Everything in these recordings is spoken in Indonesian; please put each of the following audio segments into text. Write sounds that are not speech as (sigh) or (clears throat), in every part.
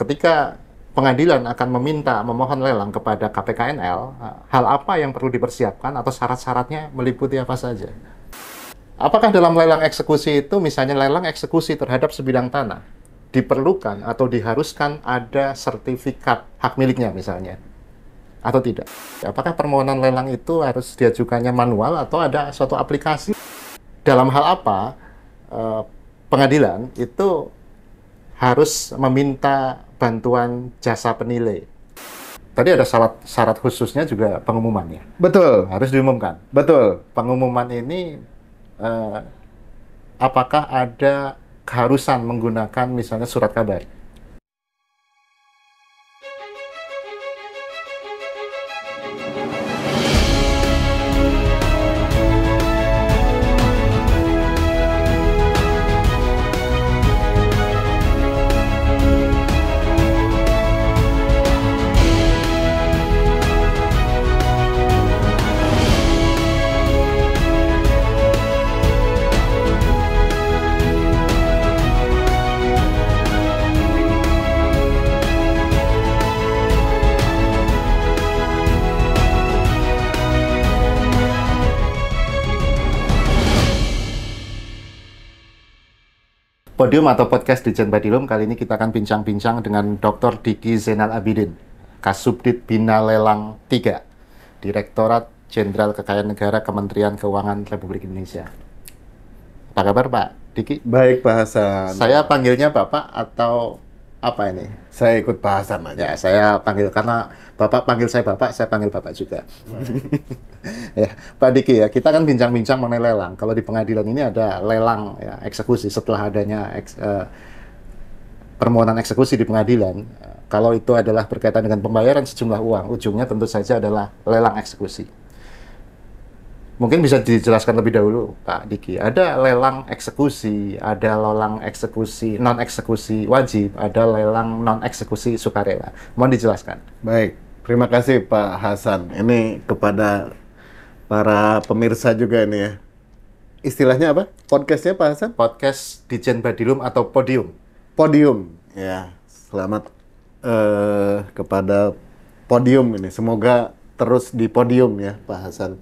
ketika pengadilan akan meminta memohon lelang kepada KPKNL, hal apa yang perlu dipersiapkan atau syarat-syaratnya meliputi apa saja? Apakah dalam lelang eksekusi itu misalnya lelang eksekusi terhadap sebidang tanah diperlukan atau diharuskan ada sertifikat hak miliknya misalnya? Atau tidak? Apakah permohonan lelang itu harus diajukannya manual atau ada suatu aplikasi? Dalam hal apa eh, pengadilan itu harus meminta bantuan jasa penilai. Tadi ada syarat syarat khususnya juga pengumumannya. Betul. Harus diumumkan. Betul. Pengumuman ini eh, apakah ada keharusan menggunakan misalnya surat kabar? Podium atau podcast di Jen Badilum kali ini kita akan bincang-bincang dengan Dr. Diki Zainal Abidin, Kasubdit Bina Lelang 3, Direktorat Jenderal Kekayaan Negara Kementerian Keuangan Republik Indonesia. Apa kabar Pak Diki? Baik Pak Hasan. Saya panggilnya Bapak atau apa ini? Saya ikut bahasan aja. Ya, saya panggil karena bapak panggil saya bapak, saya panggil bapak juga. (laughs) ya, Pak Diki ya, kita kan bincang-bincang mengenai lelang. Kalau di pengadilan ini ada lelang ya, eksekusi setelah adanya eks, eh, permohonan eksekusi di pengadilan. Kalau itu adalah berkaitan dengan pembayaran sejumlah uang, ujungnya tentu saja adalah lelang eksekusi. Mungkin bisa dijelaskan lebih dahulu, Pak Diki. Ada lelang eksekusi, ada lelang eksekusi non eksekusi wajib, ada lelang non eksekusi sukarela. Mohon dijelaskan. Baik, terima kasih Pak Hasan. Ini kepada para pemirsa juga ini ya. Istilahnya apa? Podcastnya Pak Hasan? Podcast di Jen Badilum atau Podium. Podium, ya. Selamat uh, kepada Podium ini. Semoga terus di podium ya Pak Hasan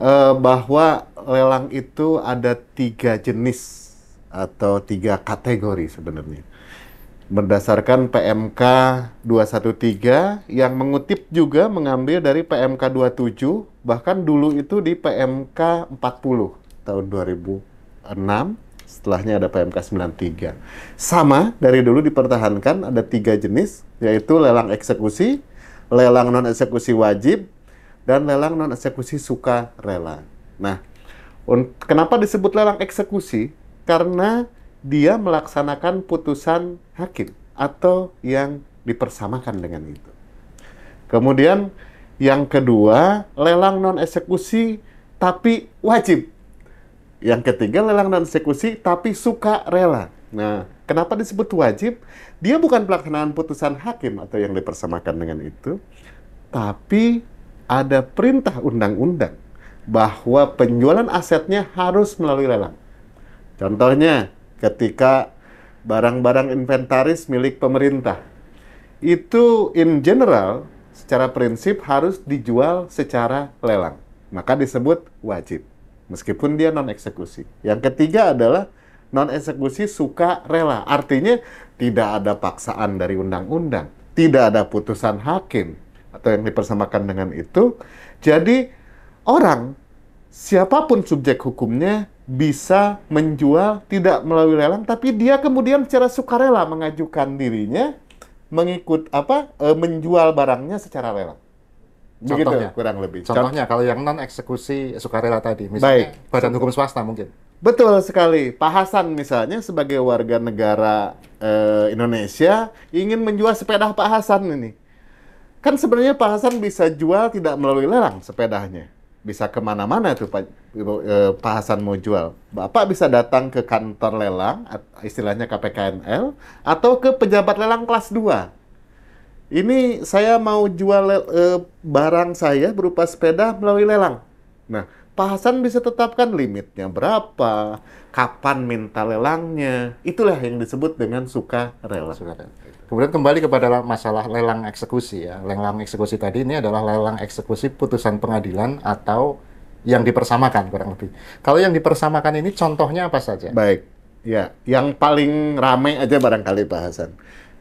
uh, bahwa lelang itu ada tiga jenis atau tiga kategori sebenarnya. Berdasarkan PMK 213 yang mengutip juga mengambil dari PMK 27 bahkan dulu itu di PMK 40 tahun 2006 setelahnya ada PMK 93. Sama dari dulu dipertahankan ada tiga jenis yaitu lelang eksekusi, lelang non eksekusi wajib dan lelang non eksekusi suka rela. Nah, kenapa disebut lelang eksekusi? Karena dia melaksanakan putusan hakim atau yang dipersamakan dengan itu. Kemudian yang kedua, lelang non eksekusi tapi wajib. Yang ketiga, lelang non eksekusi tapi suka rela. Nah, kenapa disebut wajib? Dia bukan pelaksanaan putusan hakim atau yang dipersamakan dengan itu, tapi ada perintah undang-undang bahwa penjualan asetnya harus melalui lelang. Contohnya, ketika barang-barang inventaris milik pemerintah itu in general secara prinsip harus dijual secara lelang. Maka disebut wajib meskipun dia non eksekusi. Yang ketiga adalah non eksekusi suka rela. Artinya tidak ada paksaan dari undang-undang, tidak ada putusan hakim, atau yang dipersamakan dengan itu. Jadi orang siapapun subjek hukumnya bisa menjual tidak melalui lelang tapi dia kemudian secara sukarela mengajukan dirinya mengikut apa e, menjual barangnya secara lelang. Begitu contohnya, kurang lebih. Contohnya Cont kalau yang non eksekusi sukarela tadi misalnya Baik. badan hukum swasta mungkin. Betul sekali. Pak Hasan misalnya sebagai warga negara e, Indonesia ingin menjual sepeda Pak Hasan ini Kan sebenarnya Pak Hasan bisa jual tidak melalui lelang sepedanya. Bisa kemana-mana itu Pak, e, Pak Hasan mau jual. Bapak bisa datang ke kantor lelang, istilahnya KPKNL, atau ke pejabat lelang kelas 2. Ini saya mau jual e, barang saya berupa sepeda melalui lelang. Nah, Pak Hasan bisa tetapkan limitnya berapa, kapan minta lelangnya. Itulah yang disebut dengan suka rela. Suka rela. Kemudian kembali kepada masalah lelang eksekusi ya. Lelang eksekusi tadi ini adalah lelang eksekusi putusan pengadilan atau yang dipersamakan kurang lebih. Kalau yang dipersamakan ini contohnya apa saja? Baik. Ya, yang paling ramai aja barangkali Pak Hasan.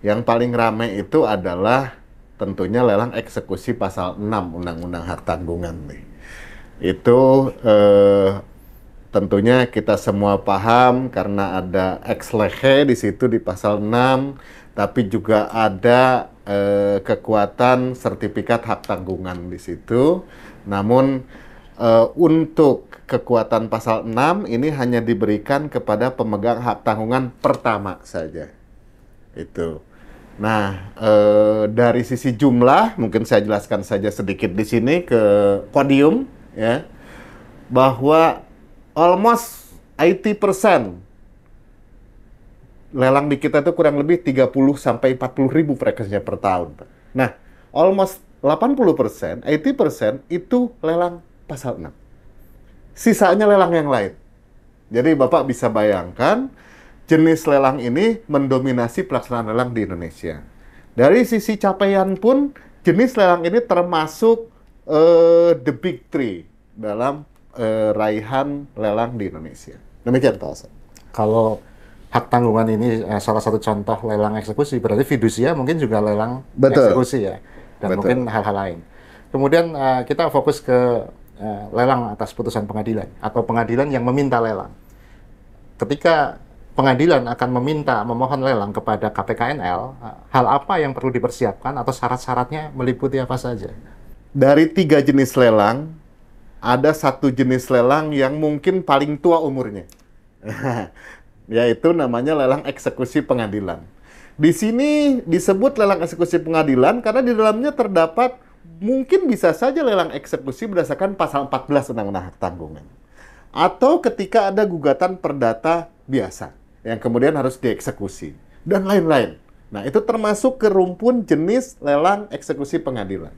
Yang paling ramai itu adalah tentunya lelang eksekusi pasal 6 Undang-Undang Hak Tanggungan nih. Itu eh, tentunya kita semua paham karena ada ex lege di situ di pasal 6 tapi juga ada eh, kekuatan sertifikat hak tanggungan di situ. Namun eh, untuk kekuatan pasal 6 ini hanya diberikan kepada pemegang hak tanggungan pertama saja. Itu. Nah, eh, dari sisi jumlah mungkin saya jelaskan saja sedikit di sini ke podium ya bahwa almost 80% lelang di kita itu kurang lebih 30 sampai 40 ribu frekuensinya per tahun. Nah, almost 80 persen, 80 persen itu lelang pasal 6. Sisanya lelang yang lain. Jadi Bapak bisa bayangkan jenis lelang ini mendominasi pelaksanaan lelang di Indonesia. Dari sisi capaian pun jenis lelang ini termasuk uh, the big three dalam uh, raihan lelang di Indonesia. Demikian Pak Kalau hak tanggungan ini uh, salah satu contoh lelang eksekusi berarti fidusia mungkin juga lelang Betul. eksekusi ya dan Betul. mungkin hal-hal lain. Kemudian uh, kita fokus ke uh, lelang atas putusan pengadilan atau pengadilan yang meminta lelang. Ketika pengadilan akan meminta memohon lelang kepada KPKNL, hal apa yang perlu dipersiapkan atau syarat-syaratnya meliputi apa saja? Dari tiga jenis lelang, ada satu jenis lelang yang mungkin paling tua umurnya. (laughs) yaitu namanya lelang eksekusi pengadilan. Di sini disebut lelang eksekusi pengadilan karena di dalamnya terdapat mungkin bisa saja lelang eksekusi berdasarkan pasal 14 Undang-Undang Hak Tanggungan. Atau ketika ada gugatan perdata biasa yang kemudian harus dieksekusi dan lain-lain. Nah, itu termasuk ke jenis lelang eksekusi pengadilan.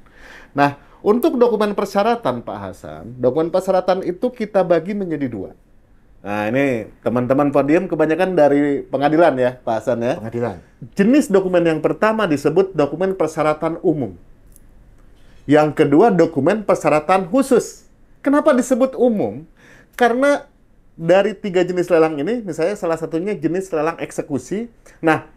Nah, untuk dokumen persyaratan Pak Hasan, dokumen persyaratan itu kita bagi menjadi dua Nah ini teman-teman podium kebanyakan dari pengadilan ya Pak Hasan ya. Pengadilan. Jenis dokumen yang pertama disebut dokumen persyaratan umum. Yang kedua dokumen persyaratan khusus. Kenapa disebut umum? Karena dari tiga jenis lelang ini, misalnya salah satunya jenis lelang eksekusi. Nah,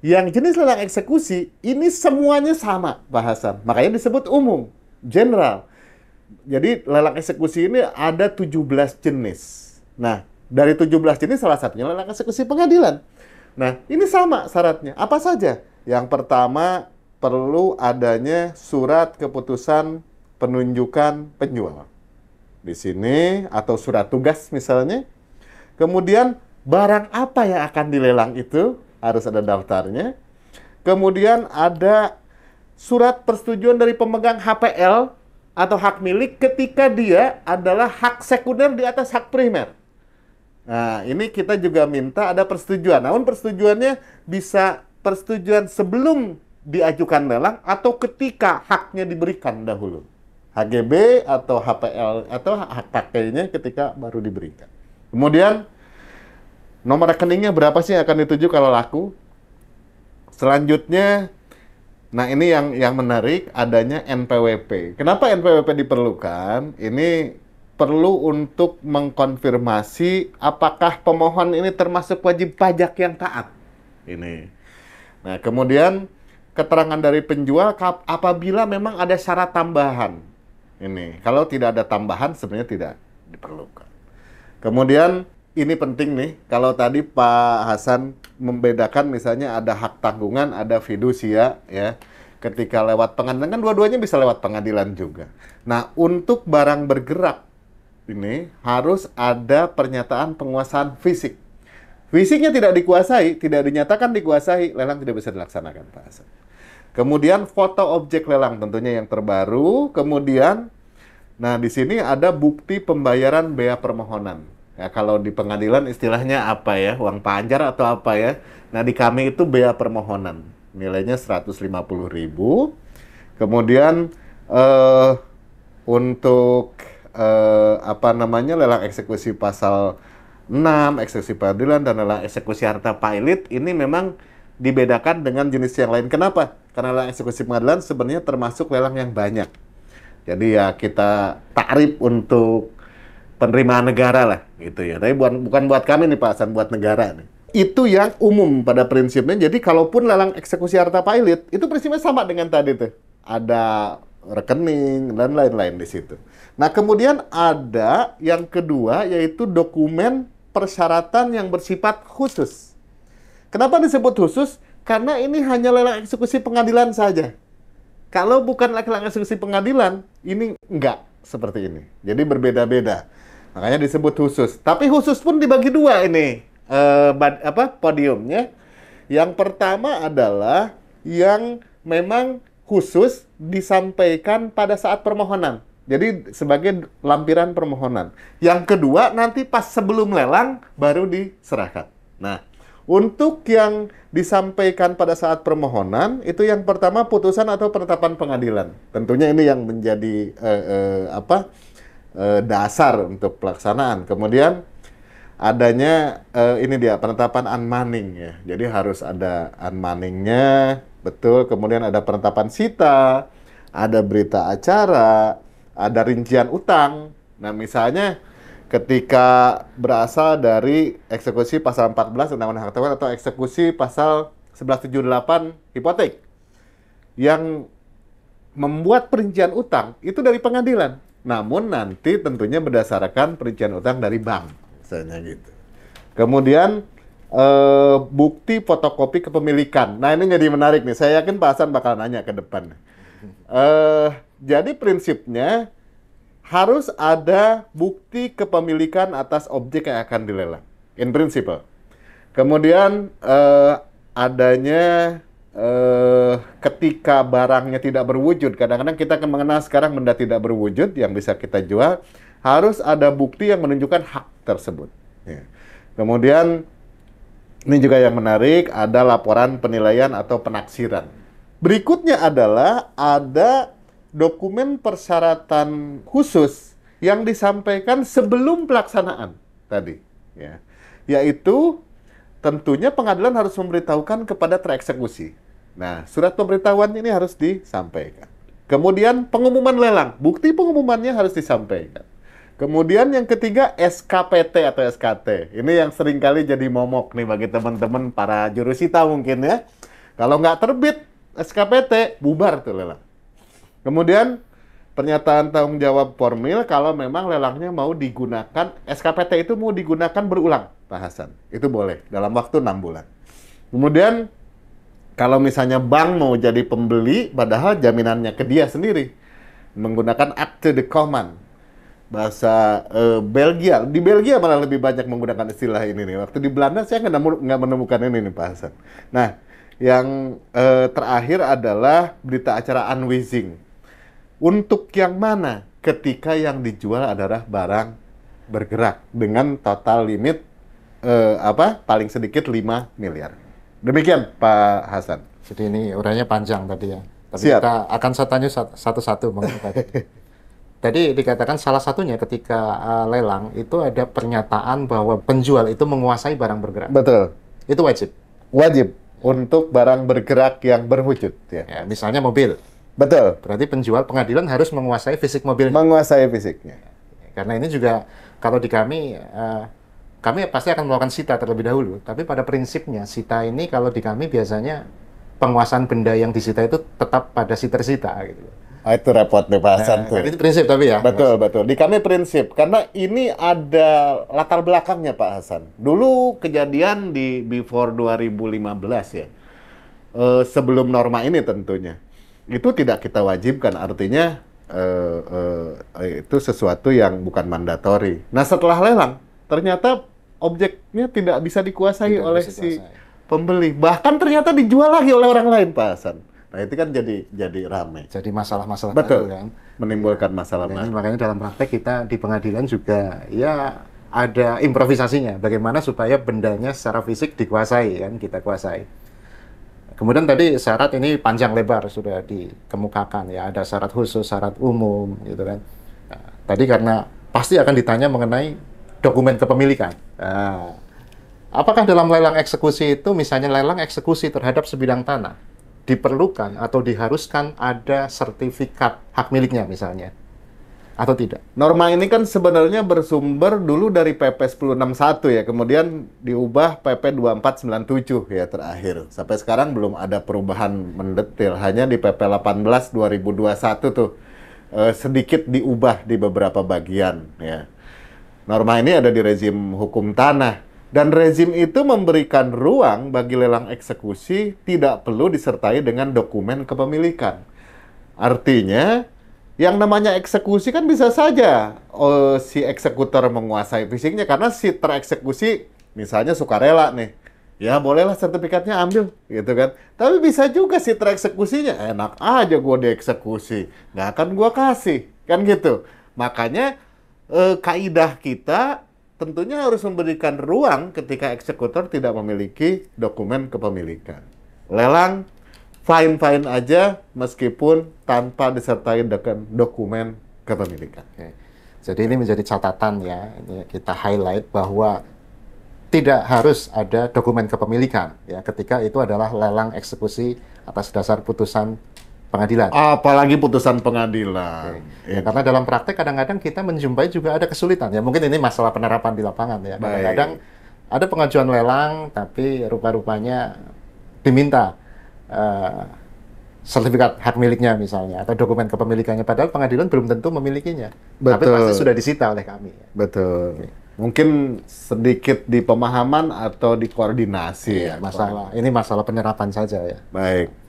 yang jenis lelang eksekusi ini semuanya sama bahasan. Makanya disebut umum, general. Jadi lelang eksekusi ini ada 17 jenis Nah, dari 17 jenis salah satunya adalah eksekusi pengadilan. Nah, ini sama syaratnya. Apa saja? Yang pertama, perlu adanya surat keputusan penunjukan penjual. Di sini, atau surat tugas misalnya. Kemudian, barang apa yang akan dilelang itu harus ada daftarnya. Kemudian ada surat persetujuan dari pemegang HPL atau hak milik ketika dia adalah hak sekunder di atas hak primer. Nah, ini kita juga minta ada persetujuan. Namun persetujuannya bisa persetujuan sebelum diajukan lelang atau ketika haknya diberikan dahulu. HGB atau HPL atau hak pakainya ketika baru diberikan. Kemudian nomor rekeningnya berapa sih yang akan dituju kalau laku? Selanjutnya nah ini yang yang menarik adanya NPWP. Kenapa NPWP diperlukan? Ini perlu untuk mengkonfirmasi apakah pemohon ini termasuk wajib pajak yang taat. Ini. Nah, kemudian keterangan dari penjual apabila memang ada syarat tambahan. Ini. Kalau tidak ada tambahan sebenarnya tidak diperlukan. Kemudian ini penting nih, kalau tadi Pak Hasan membedakan misalnya ada hak tanggungan, ada fidusia ya ketika lewat pengadilan kan dua-duanya bisa lewat pengadilan juga. Nah, untuk barang bergerak ini harus ada pernyataan penguasaan fisik. Fisiknya tidak dikuasai, tidak dinyatakan dikuasai, lelang tidak bisa dilaksanakan, Pak Kemudian foto objek lelang tentunya yang terbaru. Kemudian, nah di sini ada bukti pembayaran bea permohonan. Ya, kalau di pengadilan istilahnya apa ya, uang panjar atau apa ya. Nah di kami itu bea permohonan, nilainya 150 Kemudian eh, untuk eh, apa namanya lelang eksekusi pasal 6, eksekusi peradilan dan lelang eksekusi harta pilot ini memang dibedakan dengan jenis yang lain. Kenapa? Karena lelang eksekusi pengadilan sebenarnya termasuk lelang yang banyak. Jadi ya kita takrif untuk penerimaan negara lah gitu ya. Tapi bukan bukan buat kami nih Pak Hasan, buat negara nih. Itu yang umum pada prinsipnya. Jadi kalaupun lelang eksekusi harta pilot itu prinsipnya sama dengan tadi tuh. Ada rekening dan lain-lain di situ. Nah, kemudian ada yang kedua yaitu dokumen persyaratan yang bersifat khusus. Kenapa disebut khusus? Karena ini hanya lelang eksekusi pengadilan saja. Kalau bukan lelang eksekusi pengadilan, ini enggak seperti ini. Jadi berbeda-beda. Makanya disebut khusus. Tapi khusus pun dibagi dua ini eh, apa podiumnya. Yang pertama adalah yang memang khusus disampaikan pada saat permohonan. Jadi sebagai lampiran permohonan. Yang kedua nanti pas sebelum lelang baru diserahkan. Nah, untuk yang disampaikan pada saat permohonan itu yang pertama putusan atau penetapan pengadilan. Tentunya ini yang menjadi eh, eh, apa eh, dasar untuk pelaksanaan. Kemudian adanya eh, ini dia penetapan unmanning ya. Jadi harus ada unmanningnya, betul. Kemudian ada penetapan sita, ada berita acara ada rincian utang. Nah, misalnya ketika berasal dari eksekusi pasal 14 Undang-Undang Hak Tagih atau eksekusi pasal 1178 hipotek yang membuat perincian utang itu dari pengadilan. Namun nanti tentunya berdasarkan perincian utang dari bank, misalnya gitu. Kemudian eh, bukti fotokopi kepemilikan. Nah ini jadi menarik nih. Saya yakin Pak Hasan bakal nanya ke depan. Uh, jadi prinsipnya harus ada bukti kepemilikan atas objek yang akan dilelang. In principle. Kemudian uh, adanya uh, ketika barangnya tidak berwujud, kadang-kadang kita akan mengenal sekarang benda tidak berwujud yang bisa kita jual, harus ada bukti yang menunjukkan hak tersebut. Ya. Kemudian ini juga yang menarik, ada laporan penilaian atau penaksiran. Berikutnya adalah ada dokumen persyaratan khusus yang disampaikan sebelum pelaksanaan tadi, ya. Yaitu tentunya pengadilan harus memberitahukan kepada tereksekusi. Nah, surat pemberitahuan ini harus disampaikan. Kemudian pengumuman lelang, bukti pengumumannya harus disampaikan. Kemudian yang ketiga SKPT atau SKT. Ini yang seringkali jadi momok nih bagi teman-teman para jurusita mungkin ya. Kalau nggak terbit, SKPT, bubar tuh lelang. Kemudian pernyataan tanggung jawab formil kalau memang lelangnya mau digunakan SKPT itu mau digunakan berulang Pak Hasan itu boleh dalam waktu enam bulan kemudian kalau misalnya bank mau jadi pembeli padahal jaminannya ke dia sendiri menggunakan akte de command bahasa uh, Belgia di Belgia malah lebih banyak menggunakan istilah ini nih waktu di Belanda saya nggak menemukan ini nih Pak Hasan nah yang eh, terakhir adalah berita acara unwizing. Untuk yang mana? Ketika yang dijual adalah barang bergerak dengan total limit eh, apa? Paling sedikit 5 miliar. Demikian Pak Hasan. Jadi ini urainya panjang tadi ya. Tapi kita akan saya tanya satu-satu Tadi (laughs) dikatakan salah satunya ketika uh, lelang itu ada pernyataan bahwa penjual itu menguasai barang bergerak. Betul. Itu wajib. Wajib untuk barang bergerak yang berwujud. Ya. ya misalnya mobil. Betul. Berarti penjual pengadilan harus menguasai fisik mobil. Menguasai fisiknya. Ya, karena ini juga kalau di kami uh, kami pasti akan melakukan sita terlebih dahulu. Tapi pada prinsipnya sita ini kalau di kami biasanya penguasaan benda yang disita itu tetap pada si tersita gitu. Oh, itu repot deh bahasan nah, itu prinsip tapi ya. Betul, betul. Di kami prinsip karena ini ada latar belakangnya Pak Hasan. Dulu kejadian di before 2015 ya. E, sebelum norma ini tentunya. Itu tidak kita wajibkan artinya e, e, itu sesuatu yang bukan mandatori. Nah, setelah lelang ternyata objeknya tidak bisa dikuasai tidak oleh bisa si pembeli. Bahkan ternyata dijual lagi oleh orang lain Pak Hasan Nah itu kan jadi jadi ramai. Jadi masalah-masalah baru kan. Menimbulkan masalah nah, baru. Makanya dalam praktek kita di pengadilan juga ya ada improvisasinya. Bagaimana supaya bendanya secara fisik dikuasai kan kita kuasai. Kemudian tadi syarat ini panjang lebar sudah dikemukakan ya ada syarat khusus, syarat umum gitu kan. Nah, tadi karena pasti akan ditanya mengenai dokumen kepemilikan. Nah, apakah dalam lelang eksekusi itu misalnya lelang eksekusi terhadap sebidang tanah? diperlukan atau diharuskan ada sertifikat hak miliknya misalnya atau tidak? Norma ini kan sebenarnya bersumber dulu dari PP 1061 ya, kemudian diubah PP 2497 ya terakhir. Sampai sekarang belum ada perubahan mendetil, hanya di PP 18 2021 tuh eh, sedikit diubah di beberapa bagian ya. Norma ini ada di rezim hukum tanah dan rezim itu memberikan ruang bagi lelang eksekusi tidak perlu disertai dengan dokumen kepemilikan. Artinya, yang namanya eksekusi kan bisa saja oh, si eksekutor menguasai fisiknya karena si tereksekusi misalnya sukarela nih. Ya bolehlah sertifikatnya ambil gitu kan. Tapi bisa juga si tereksekusinya enak aja gue dieksekusi. Nggak akan gue kasih kan gitu. Makanya eh, kaidah kita tentunya harus memberikan ruang ketika eksekutor tidak memiliki dokumen kepemilikan. Lelang fine-fine aja meskipun tanpa disertai dengan dokumen kepemilikan. Oke. Jadi ini menjadi catatan ya, ini kita highlight bahwa tidak harus ada dokumen kepemilikan ya ketika itu adalah lelang eksekusi atas dasar putusan pengadilan. Apalagi putusan pengadilan. Okay. Ya, karena dalam praktek kadang-kadang kita menjumpai juga ada kesulitan. Ya mungkin ini masalah penerapan di lapangan ya. Kadang-kadang ada pengajuan lelang, tapi rupa-rupanya diminta uh, sertifikat hak miliknya misalnya atau dokumen kepemilikannya. Padahal pengadilan belum tentu memilikinya. Betul. Tapi pasti sudah disita oleh kami. Betul. Okay. Mungkin sedikit di pemahaman atau di koordinasi ya, ya masalah. Ini masalah penerapan saja ya. Baik.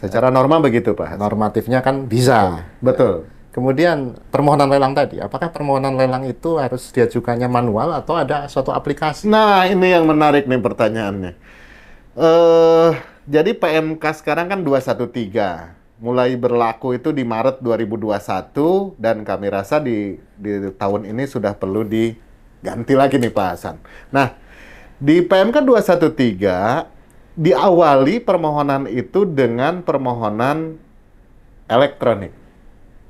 Secara norma begitu, Pak. Normatifnya kan bisa. Betul. Kemudian permohonan lelang tadi, apakah permohonan lelang itu harus diajukannya manual atau ada suatu aplikasi? Nah, ini yang menarik nih pertanyaannya. Uh, jadi PMK sekarang kan 213 mulai berlaku itu di Maret 2021 dan kami rasa di, di tahun ini sudah perlu diganti lagi nih Pak Hasan. Nah, di PMK 213 diawali permohonan itu dengan permohonan elektronik.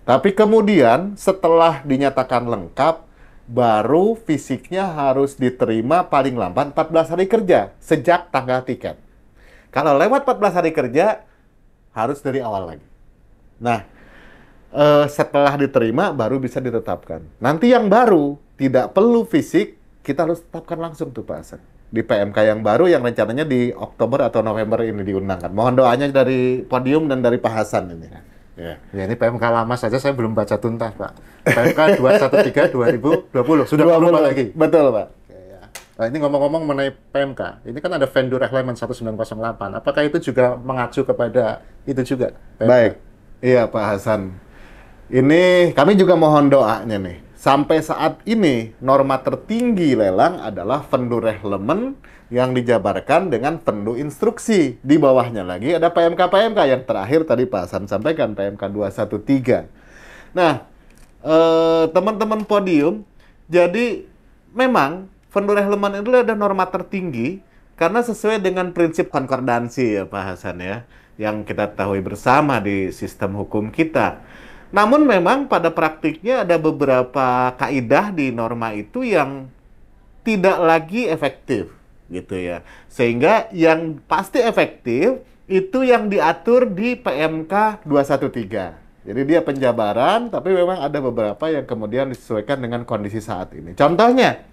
Tapi kemudian setelah dinyatakan lengkap, baru fisiknya harus diterima paling lambat 14 hari kerja sejak tanggal tiket. Kalau lewat 14 hari kerja, harus dari awal lagi. Nah, eh, setelah diterima baru bisa ditetapkan. Nanti yang baru tidak perlu fisik, kita harus tetapkan langsung tuh Pak Hasan di PMK yang baru yang rencananya di Oktober atau November ini diundangkan. Mohon doanya dari podium dan dari Pak Hasan ini. Yeah. Ya ini PMK lama saja saya belum baca tuntas Pak. PMK 213 2020 sudah 20, lupa lagi. Betul Pak. Ya, ya. Nah, ini ngomong-ngomong mengenai PMK, ini kan ada vendor requirement 1908. Apakah itu juga mengacu kepada itu juga? PMK? Baik. Iya Pak Hasan. Ini kami juga mohon doanya nih Sampai saat ini, norma tertinggi lelang adalah vendu rehlemen yang dijabarkan dengan vendu instruksi. Di bawahnya lagi ada PMK-PMK yang terakhir tadi Pak Hasan sampaikan, PMK 213. Nah, eh, teman-teman podium, jadi memang vendu rehlemen itu ada norma tertinggi karena sesuai dengan prinsip konkordansi ya Pak Hasan ya, yang kita tahu bersama di sistem hukum kita. Namun memang pada praktiknya ada beberapa kaidah di norma itu yang tidak lagi efektif gitu ya. Sehingga yang pasti efektif itu yang diatur di PMK 213. Jadi dia penjabaran tapi memang ada beberapa yang kemudian disesuaikan dengan kondisi saat ini. Contohnya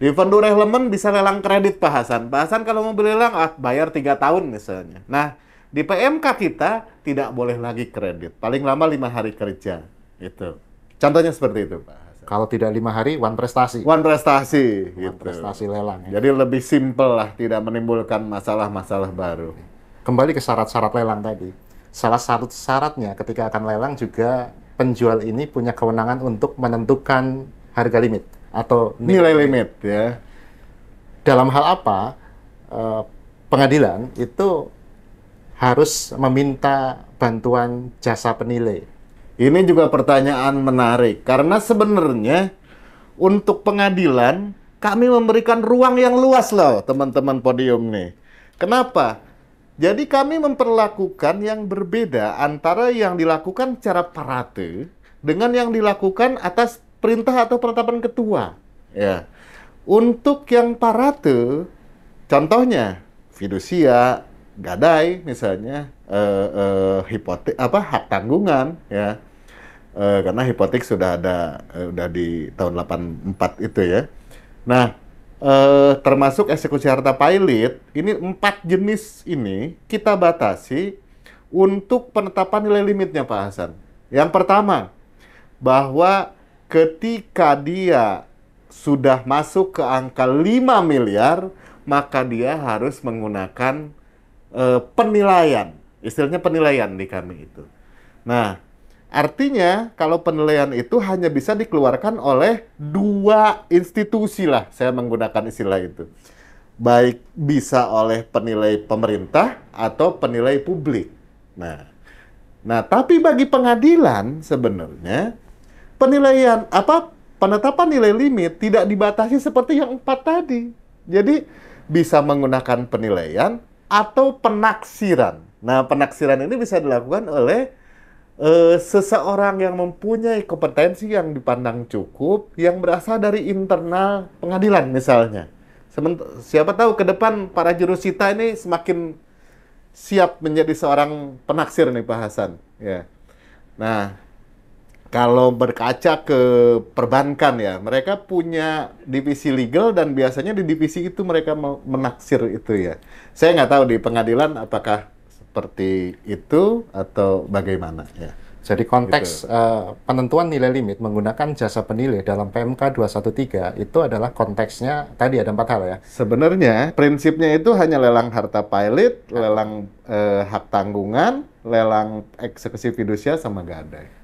di Vendu bisa lelang kredit Pak Hasan. Pak Hasan kalau mau beli lelang ah, bayar 3 tahun misalnya. Nah, di PMK kita tidak boleh lagi kredit, paling lama lima hari kerja. Itu. Contohnya seperti itu, Pak. Kalau tidak lima hari, one prestasi. One prestasi, one gitu. prestasi lelang. Ya. Jadi lebih simpel lah, tidak menimbulkan masalah-masalah baru. Kembali ke syarat-syarat lelang tadi. Salah satu syaratnya ketika akan lelang juga penjual ini punya kewenangan untuk menentukan harga limit atau nilai, nilai limit ya. Dalam hal apa eh, pengadilan itu harus meminta bantuan jasa penilai? Ini juga pertanyaan menarik karena sebenarnya untuk pengadilan kami memberikan ruang yang luas loh teman-teman podium nih. Kenapa? Jadi kami memperlakukan yang berbeda antara yang dilakukan secara parate dengan yang dilakukan atas perintah atau penetapan ketua. Ya. Untuk yang parate, contohnya fidusia, gadai misalnya eh, eh, hipotek apa hak tanggungan ya eh, karena hipotek sudah ada eh, udah di tahun 84 itu ya nah eh, termasuk eksekusi harta pilot ini empat jenis ini kita batasi untuk penetapan nilai limitnya Pak Hasan yang pertama bahwa ketika dia sudah masuk ke angka 5 miliar maka dia harus menggunakan Eh, penilaian, istilahnya penilaian di kami itu. Nah, artinya kalau penilaian itu hanya bisa dikeluarkan oleh dua institusi lah, saya menggunakan istilah itu. Baik bisa oleh penilai pemerintah atau penilai publik. Nah, nah tapi bagi pengadilan sebenarnya penilaian apa penetapan nilai limit tidak dibatasi seperti yang empat tadi. Jadi bisa menggunakan penilaian atau penaksiran. Nah, penaksiran ini bisa dilakukan oleh uh, seseorang yang mempunyai kompetensi yang dipandang cukup yang berasal dari internal pengadilan misalnya. Sement siapa tahu ke depan para jurusita ini semakin siap menjadi seorang penaksir nih Pak Hasan. Ya. Nah, kalau berkaca ke perbankan ya, mereka punya divisi legal dan biasanya di divisi itu mereka menaksir itu ya. Saya nggak tahu di pengadilan apakah seperti itu atau bagaimana ya. Jadi konteks gitu. uh, penentuan nilai limit menggunakan jasa penilai dalam PMK 213 itu adalah konteksnya tadi ada empat hal ya. Sebenarnya prinsipnya itu hanya lelang harta pilot, lelang uh, hak tanggungan, lelang eksekusi fidusia sama gadai.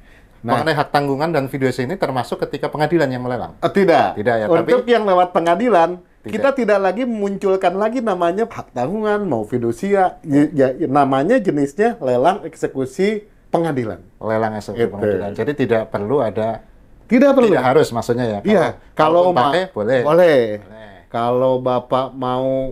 Nah, Mengenai hak tanggungan dan video ini termasuk ketika pengadilan yang melelang? Eh, tidak. Tidak ya. Untuk tapi, yang lewat pengadilan, kita tidak lagi memunculkan lagi namanya hak tanggungan mau fidusia, ya, ya, namanya jenisnya lelang eksekusi pengadilan. Lelang eksekusi Itu. pengadilan. Jadi tidak perlu ada. Tidak perlu. Tidak harus maksudnya ya. Iya. Kalau, kalau pakai boleh. Boleh. boleh. Kalau bapak mau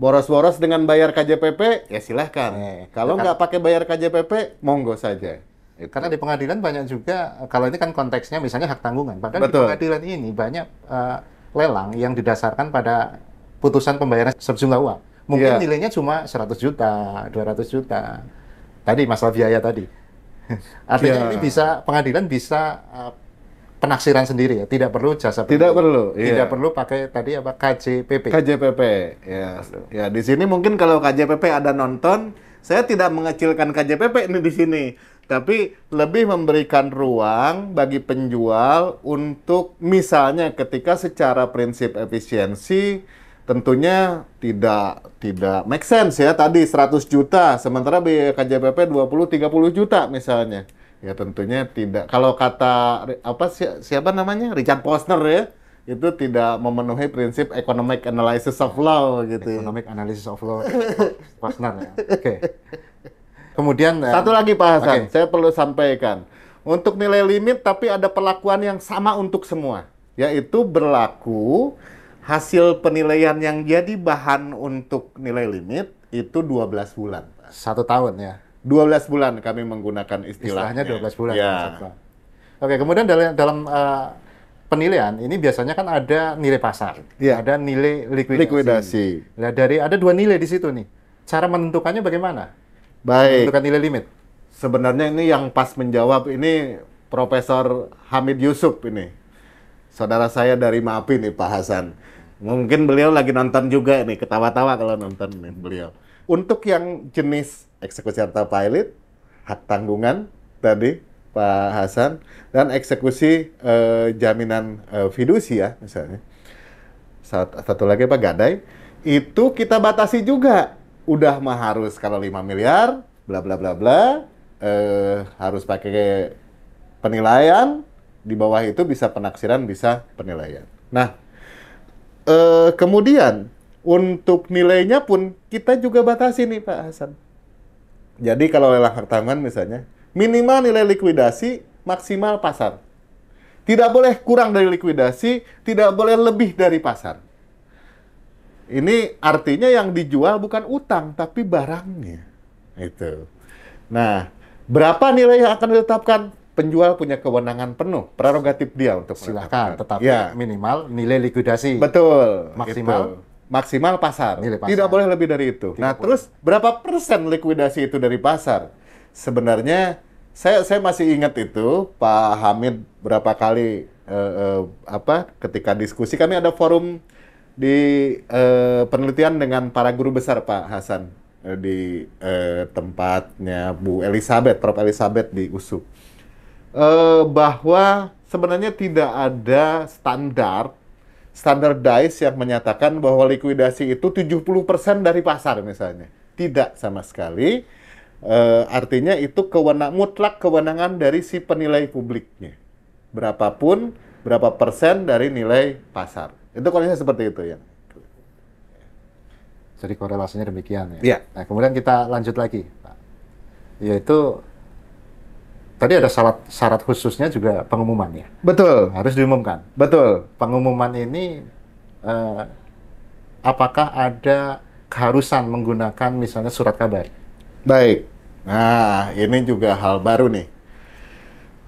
boros-boros dengan bayar KJPP, ya silahkan. Kalau nggak pakai bayar KJPP, monggo saja. Itu. Karena di pengadilan banyak juga, eh, kalau ini kan konteksnya misalnya hak tanggungan, Padahal Betul. di pengadilan ini banyak uh, lelang yang didasarkan pada putusan pembayaran sejumlah uang. Mungkin yeah. nilainya cuma 100 juta, 200 juta. Tadi masalah biaya tadi. (laughs) Artinya yeah. ini bisa pengadilan bisa uh, penaksiran sendiri ya, tidak perlu jasa Tidak perlu. Yeah. tidak perlu pakai tadi apa KJPP. KJPP. Ya. Yes. Ya, di sini mungkin kalau KJPP ada nonton, saya tidak mengecilkan KJPP ini di sini tapi lebih memberikan ruang bagi penjual untuk misalnya ketika secara prinsip efisiensi tentunya tidak tidak make sense ya tadi 100 juta sementara biaya KJPP 20 30 juta misalnya. Ya tentunya tidak kalau kata apa si, siapa namanya Richard Posner ya itu tidak memenuhi prinsip economic analysis of law gitu. Ya. Economic analysis of law Posner ya. Oke. Okay. Kemudian eh, satu lagi Pak Hasan, okay. saya perlu sampaikan. Untuk nilai limit tapi ada perlakuan yang sama untuk semua, yaitu berlaku hasil penilaian yang jadi bahan untuk nilai limit itu 12 bulan. Satu tahun ya. 12 bulan kami menggunakan istilahnya. Istilahnya 12 bulan. Ya. ya. Oke, kemudian dalam dalam uh, penilaian ini biasanya kan ada nilai pasar, ya. ada nilai likuidasi. likuidasi. Nah, dari ada dua nilai di situ nih. Cara menentukannya bagaimana? Baik. Menentukan nilai limit. Sebenarnya ini yang pas menjawab ini Profesor Hamid Yusuf ini. Saudara saya dari Maapi nih Pak Hasan. Mungkin beliau lagi nonton juga nih, ketawa-tawa kalau nonton nih beliau. Untuk yang jenis eksekusi harta pilot, hak tanggungan tadi Pak Hasan dan eksekusi eh, jaminan eh, fidusia ya, misalnya. satu lagi Pak Gadai, itu kita batasi juga udah mah harus kalau 5 miliar bla bla bla bla eh, harus pakai penilaian di bawah itu bisa penaksiran bisa penilaian. Nah, eh, kemudian untuk nilainya pun kita juga batasi nih Pak Hasan. Jadi kalau lelang hak tangan misalnya minimal nilai likuidasi maksimal pasar. Tidak boleh kurang dari likuidasi, tidak boleh lebih dari pasar. Ini artinya yang dijual bukan utang, tapi barangnya. Itu. Nah, berapa nilai yang akan ditetapkan? Penjual punya kewenangan penuh, prerogatif dia untuk silakan, tetapi ya. minimal nilai likuidasi. Betul. Maksimal. Itu. Maksimal pasar. pasar. Tidak boleh lebih dari itu. Nah, Tidak Nah, terus berapa persen likuidasi itu dari pasar? Sebenarnya saya saya masih ingat itu Pak Hamid berapa kali uh, uh, apa ketika diskusi kami ada forum di uh, penelitian dengan para guru besar Pak Hasan eh, di uh, tempatnya Bu Elizabeth, Prof Elizabeth di USU Uh, bahwa sebenarnya tidak ada standar standardized yang menyatakan bahwa likuidasi itu 70% dari pasar misalnya. Tidak sama sekali. E, artinya itu kewenang mutlak kewenangan dari si penilai publiknya. Berapapun berapa persen dari nilai pasar. Itu korelasinya seperti itu ya. Jadi korelasinya demikian ya. ya. Nah, kemudian kita lanjut lagi, Yaitu tadi ada syarat syarat khususnya juga pengumuman ya. Betul. Harus diumumkan. Betul. Pengumuman ini eh, apakah ada keharusan menggunakan misalnya surat kabar? Baik. Nah, ini juga hal baru nih.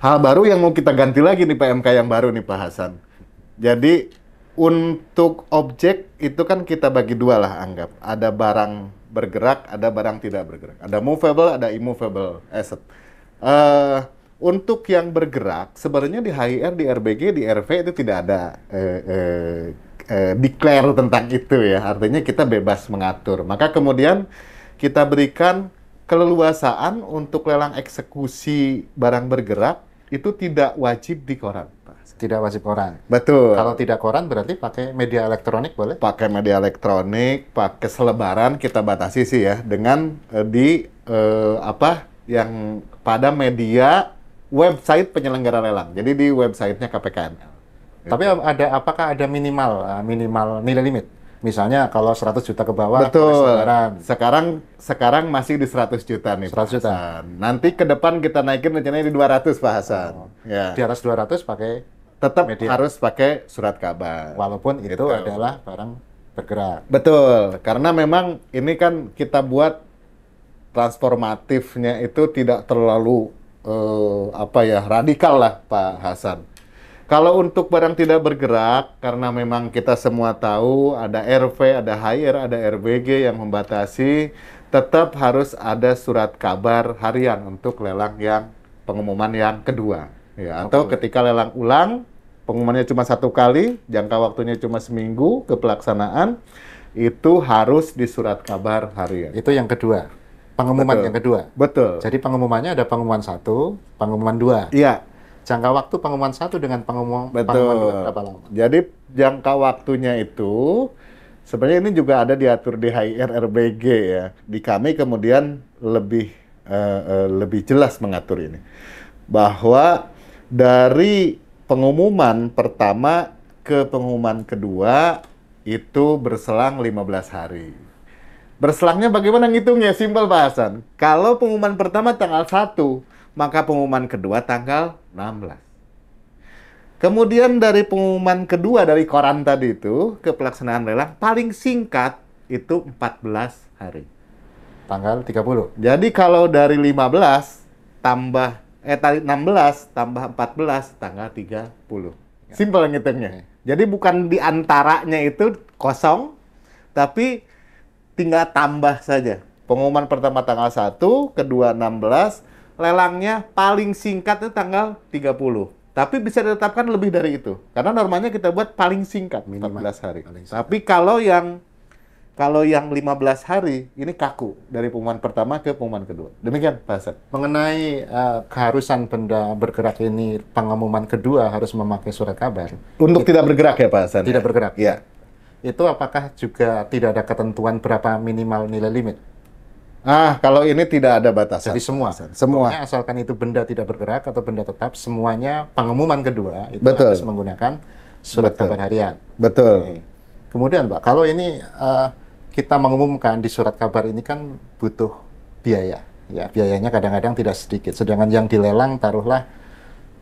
Hal baru yang mau kita ganti lagi nih PMK yang baru nih Pak Hasan. Jadi untuk objek itu kan kita bagi dua lah anggap. Ada barang bergerak, ada barang tidak bergerak. Ada movable, ada immovable asset. Uh, untuk yang bergerak, sebenarnya di HIR, di RBG, di RV itu tidak ada eh, eh, eh, declare tentang itu ya. Artinya kita bebas mengatur. Maka kemudian kita berikan keleluasaan untuk lelang eksekusi barang bergerak itu tidak wajib di koran tidak wajib koran. Betul. Kalau tidak koran berarti pakai media elektronik boleh? Pakai media elektronik, pakai selebaran kita batasi sih ya dengan eh, di eh, apa yang pada media website penyelenggara lelang. Jadi di websitenya KPKN. Gitu. Tapi gitu. ada apakah ada minimal eh, minimal nilai limit? Misalnya kalau 100 juta ke bawah Betul. Sekarang sekarang masih di 100 juta nih. 100 juta. Nanti ke depan kita naikin rencananya di 200 Pak Hasan. Oh. Ya. Di atas 200 pakai tetap media. harus pakai surat kabar. Walaupun itu, itu adalah barang bergerak. Betul, karena memang ini kan kita buat transformatifnya itu tidak terlalu uh, apa ya radikal lah Pak Hasan. Kalau untuk barang tidak bergerak, karena memang kita semua tahu ada RV, ada HR, ada RBG yang membatasi, tetap harus ada surat kabar harian untuk lelang yang pengumuman yang kedua. Ya, atau okay. ketika lelang ulang, pengumumannya cuma satu kali, jangka waktunya cuma seminggu ke pelaksanaan, itu harus di surat kabar harian. Ya. Itu yang kedua. Pengumuman Betul. yang kedua. Betul. Jadi pengumumannya ada pengumuman satu, pengumuman dua. Iya. Jangka waktu pengumuman satu dengan pengumuman, Betul. pengumuman dua berapa lama? Jadi jangka waktunya itu sebenarnya ini juga ada diatur di HIR RBG ya. Di kami kemudian lebih uh, uh, lebih jelas mengatur ini bahwa dari pengumuman pertama ke pengumuman kedua itu berselang 15 hari. Berselangnya bagaimana ngitungnya? Simpel Pak Hasan. Kalau pengumuman pertama tanggal 1, maka pengumuman kedua tanggal 16. Kemudian dari pengumuman kedua dari koran tadi itu ke pelaksanaan lelang paling singkat itu 14 hari. Tanggal 30. Jadi kalau dari 15 tambah eh tarik 16 tambah 14 tanggal 30. Ya. Simple ngitungnya. Ya. Jadi bukan di antaranya itu kosong tapi tinggal tambah saja. Pengumuman pertama tanggal 1, kedua 16, lelangnya paling singkat itu tanggal 30. Tapi bisa ditetapkan lebih dari itu. Karena normalnya kita buat paling singkat, Minimal. 14 hari. Tapi kalau yang kalau yang 15 hari ini kaku dari pengumuman pertama ke pengumuman kedua. Demikian Pak Hasan. Mengenai uh, keharusan benda bergerak ini pengumuman kedua harus memakai surat kabar. Untuk itu, tidak bergerak ya Pak Hasan. Tidak bergerak. Ya. Itu apakah juga tidak ada ketentuan berapa minimal nilai limit? Ah, kalau ini tidak ada batasan. Jadi semua, semua. Pokoknya asalkan itu benda tidak bergerak atau benda tetap, semuanya pengumuman kedua itu Betul. harus menggunakan surat Betul. kabar harian. Betul. Oke. Kemudian, Pak, kalau ini uh, kita mengumumkan di surat kabar ini kan butuh biaya. Ya, biayanya kadang-kadang tidak sedikit. Sedangkan yang dilelang taruhlah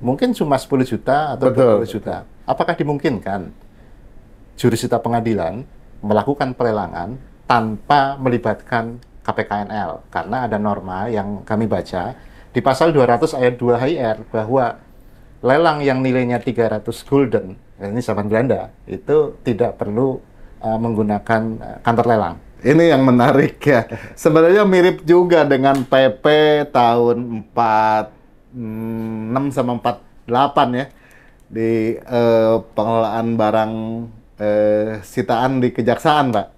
mungkin cuma 10 juta atau Betul. 20 juta. Apakah dimungkinkan jurisita pengadilan melakukan pelelangan tanpa melibatkan KPKNL? Karena ada norma yang kami baca di pasal 200 ayat 2 HIR bahwa lelang yang nilainya 300 golden ini zaman Belanda, itu tidak perlu uh, menggunakan eh, kantor lelang. Ini yang menarik ya. Sebenarnya mirip juga dengan PP tahun 46 mm, sama 48 ya di uh, pengelolaan barang uh, sitaan di kejaksaan, Pak.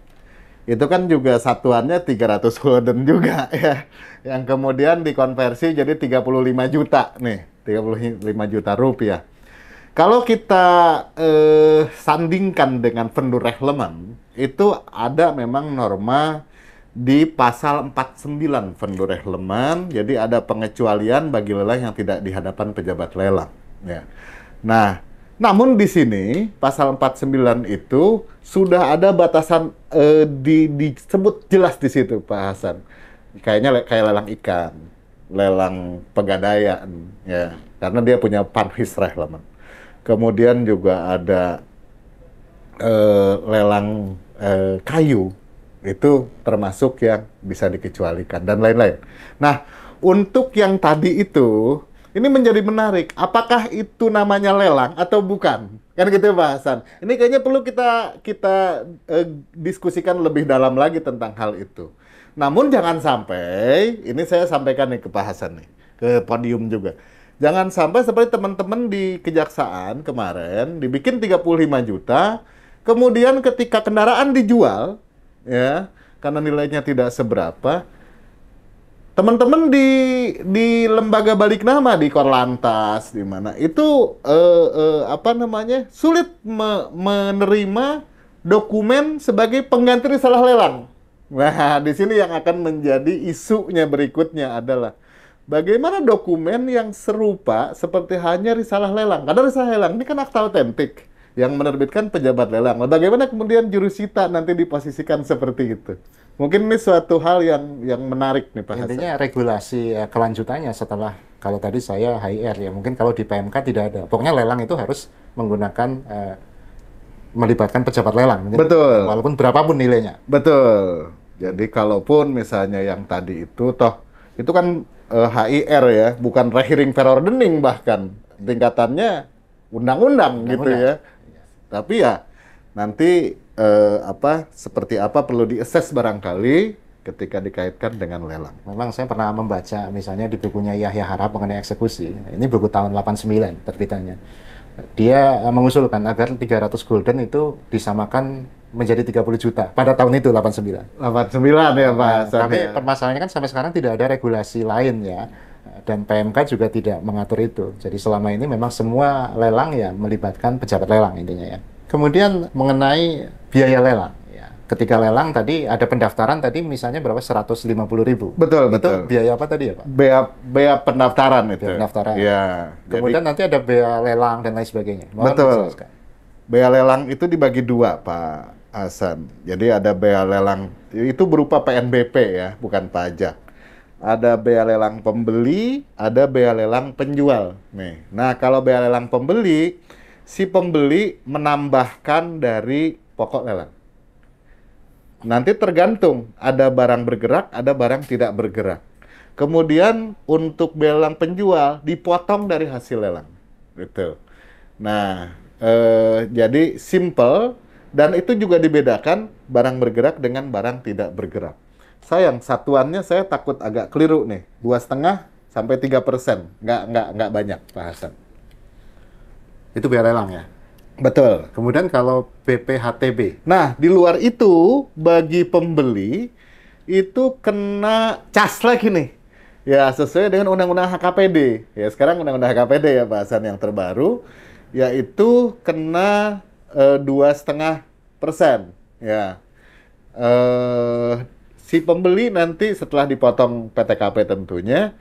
Itu kan juga satuannya 300 holden juga (laughs) ya. Yang kemudian dikonversi jadi 35 juta nih, 35 juta rupiah kalau kita eh, sandingkan dengan Vendureklemen, itu ada memang norma di pasal 49 Vendureklemen, jadi ada pengecualian bagi lelang yang tidak dihadapan pejabat lelang. Ya. Nah, namun di sini pasal 49 itu sudah ada batasan eh, di, disebut jelas di situ Pak Hasan. Kayaknya kayak lelang ikan, lelang pegadaian ya, karena dia punya panhisreh lemen. Kemudian juga ada eh, lelang eh, kayu itu termasuk yang bisa dikecualikan dan lain-lain. Nah, untuk yang tadi itu ini menjadi menarik. Apakah itu namanya lelang atau bukan? Kan gitu bahasan. Ya, ini kayaknya perlu kita kita eh, diskusikan lebih dalam lagi tentang hal itu. Namun jangan sampai ini saya sampaikan nih ke bahasan nih ke podium juga. Jangan sampai seperti teman-teman di kejaksaan kemarin dibikin 35 juta, kemudian ketika kendaraan dijual ya, karena nilainya tidak seberapa, teman-teman di di lembaga balik nama di Korlantas di mana itu eh, eh, apa namanya? sulit me menerima dokumen sebagai pengganti salah lelang. Nah, di sini yang akan menjadi isunya berikutnya adalah Bagaimana dokumen yang serupa seperti hanya risalah lelang? Karena risalah lelang ini kan akta otentik yang menerbitkan pejabat lelang. Nah, bagaimana kemudian jurusita nanti diposisikan seperti itu? Mungkin ini suatu hal yang yang menarik nih Pak Intinya Hasan. regulasi ya, kelanjutannya setelah kalau tadi saya HR ya mungkin kalau di PMK tidak ada. Pokoknya lelang itu harus menggunakan eh, melibatkan pejabat lelang. Betul. Walaupun berapapun nilainya. Betul. Jadi kalaupun misalnya yang tadi itu toh itu kan uh, eh, HIR ya, bukan rehiring verordening bahkan tingkatannya undang-undang gitu ya. Iya. Tapi ya nanti eh, apa seperti apa perlu diakses barangkali ketika dikaitkan dengan lelang. Memang saya pernah membaca misalnya di bukunya Yahya Harap mengenai eksekusi. Ini buku tahun 89 terbitannya dia eh, mengusulkan agar 300 golden itu disamakan menjadi 30 juta pada tahun itu 89. 89 ya Pak. Nah, tapi ya. permasalahannya kan sampai sekarang tidak ada regulasi lain ya dan PMK juga tidak mengatur itu. Jadi selama ini memang semua lelang ya melibatkan pejabat lelang intinya ya. Kemudian mengenai biaya lelang ketika lelang tadi ada pendaftaran tadi misalnya berapa 150 ribu. Betul, itu betul. biaya apa tadi ya Pak? Biaya, biaya pendaftaran itu. Biaya pendaftaran. Ya, Kemudian jadi, nanti ada biaya lelang dan lain sebagainya. Mohon betul. Biaya lelang itu dibagi dua Pak Hasan. Jadi ada biaya lelang, itu berupa PNBP ya, bukan pajak. Ada biaya lelang pembeli, ada biaya lelang penjual. Nih. Nah kalau biaya lelang pembeli, si pembeli menambahkan dari pokok lelang. Nanti tergantung ada barang bergerak, ada barang tidak bergerak. Kemudian untuk belang penjual dipotong dari hasil lelang. Gitu. Nah, eh, jadi simple dan itu juga dibedakan barang bergerak dengan barang tidak bergerak. Sayang satuannya saya takut agak keliru nih, dua setengah sampai tiga persen, nggak nggak nggak banyak bahasan. Itu biar lelang ya. Betul. Kemudian kalau BPHTB. Nah, di luar itu bagi pembeli itu kena cas lagi nih. Ya, sesuai dengan undang-undang HKPD. Ya, sekarang undang-undang HKPD ya bahasan yang terbaru yaitu kena eh, dua setengah persen. Ya, eh, si pembeli nanti setelah dipotong PTKP tentunya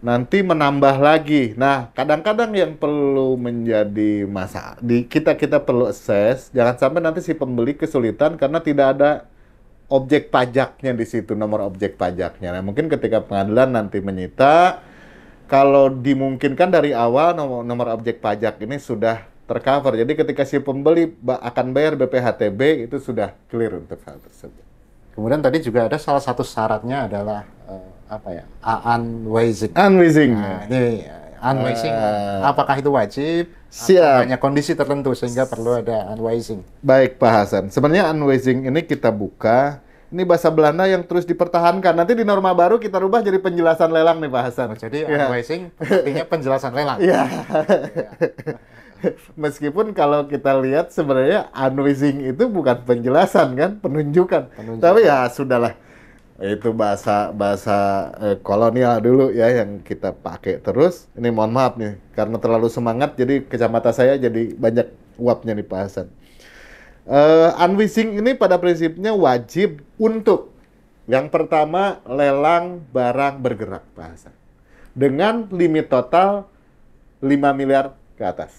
nanti menambah lagi. Nah, kadang-kadang yang perlu menjadi masalah di kita kita perlu assess, jangan sampai nanti si pembeli kesulitan karena tidak ada objek pajaknya di situ, nomor objek pajaknya. Nah, mungkin ketika pengadilan nanti menyita kalau dimungkinkan dari awal nomor, nomor objek pajak ini sudah tercover. Jadi ketika si pembeli akan bayar BPHTB itu sudah clear untuk hal tersebut. Kemudian tadi juga ada salah satu syaratnya adalah Eh, apa ya? unwising unwising Nah, ini eh, unwising Uh, eh, apakah itu wajib? Siap. banyak kondisi tertentu sehingga perlu ada unwising Baik, Pak Hasan. Sebenarnya unwising ini kita buka ini bahasa Belanda yang terus dipertahankan. Nanti di norma baru kita rubah jadi penjelasan lelang nih Pak Hasan. Oh, jadi yeah. unwising artinya penjelasan lelang. Iya. (laughs) Meskipun kalau kita lihat sebenarnya unwising itu bukan penjelasan kan, penunjukan. penunjukan. Tapi ya sudahlah itu bahasa bahasa eh, kolonial dulu ya yang kita pakai terus. Ini mohon maaf nih karena terlalu semangat jadi kacamata saya jadi banyak uapnya nih Pak Hasan. Uh, eh, unwishing ini pada prinsipnya wajib untuk yang pertama lelang barang bergerak Pak Hasan dengan limit total 5 miliar ke atas.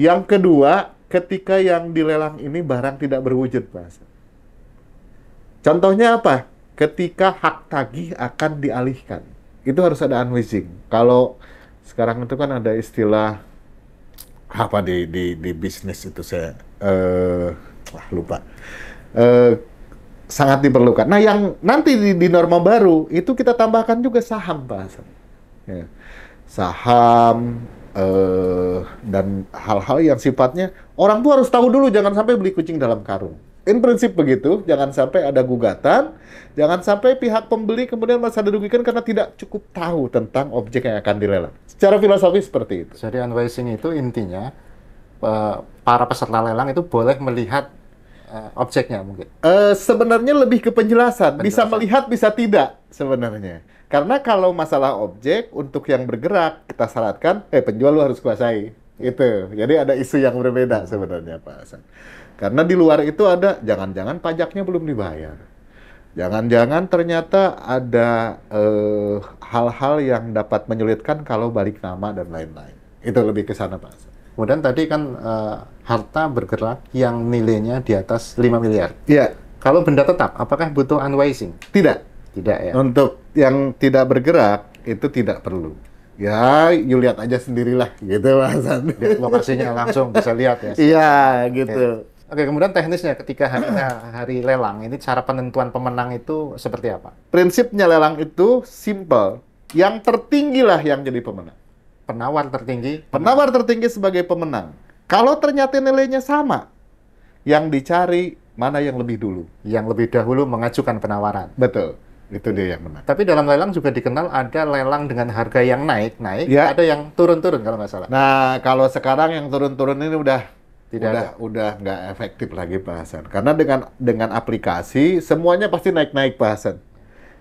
Yang kedua, ketika yang dilelang ini barang tidak berwujud Pak Hasan Contohnya apa? Ketika hak tagih akan dialihkan. Itu harus ada unwaging. Kalau sekarang itu kan ada istilah apa di di di bisnis itu saya eh uh, lupa. Uh, sangat diperlukan. Nah, yang nanti di, di norma baru itu kita tambahkan juga saham, Pak Hasan. Ya. Saham uh, dan hal-hal yang sifatnya orang tuh harus tahu dulu, jangan sampai beli kucing dalam karung. In prinsip begitu, jangan sampai ada gugatan, jangan sampai pihak pembeli kemudian merasa dirugikan karena tidak cukup tahu tentang objek yang akan dilelang. Secara filosofis seperti itu. Jadi unwising itu intinya para peserta lelang itu boleh melihat eh, objeknya mungkin. Uh, sebenarnya lebih ke penjelasan. penjelasan, bisa melihat bisa tidak sebenarnya. Karena kalau masalah objek untuk yang bergerak kita syaratkan eh penjual lu harus kuasai. Itu. Jadi ada isu yang berbeda sebenarnya Pak Hasan. Karena di luar itu ada jangan-jangan pajaknya belum dibayar. Jangan-jangan ternyata ada eh, hal-hal eh, yang dapat menyulitkan kalau balik nama dan lain-lain. Itu lebih ke sana, Pak. Kemudian tadi kan eh, harta bergerak yang nilainya di atas 5 miliar. Iya. Kalau benda tetap, apakah butuh unwising? Tidak. Tidak ya. Untuk yang tidak bergerak itu tidak perlu ya you lihat aja sendirilah gitu mas Lokasinya langsung bisa lihat ya. Iya gitu. Ya. Oke, kemudian teknisnya ketika hari, (clears throat) eh, hari lelang, ini cara penentuan pemenang itu seperti apa? Prinsipnya lelang itu simple. Yang tertinggilah yang jadi pemenang. Penawar tertinggi? Pemenang. Penawar tertinggi sebagai pemenang. Kalau ternyata nilainya sama, yang dicari mana yang lebih dulu? Yang lebih dahulu mengajukan penawaran. Betul. Itu dia yang menang. Tapi dalam lelang juga dikenal ada lelang dengan harga yang naik-naik, ya. ada yang turun-turun kalau nggak salah. Nah, kalau sekarang yang turun-turun ini udah tidak udah ada. udah nggak efektif lagi Pak Karena dengan dengan aplikasi semuanya pasti naik-naik Pak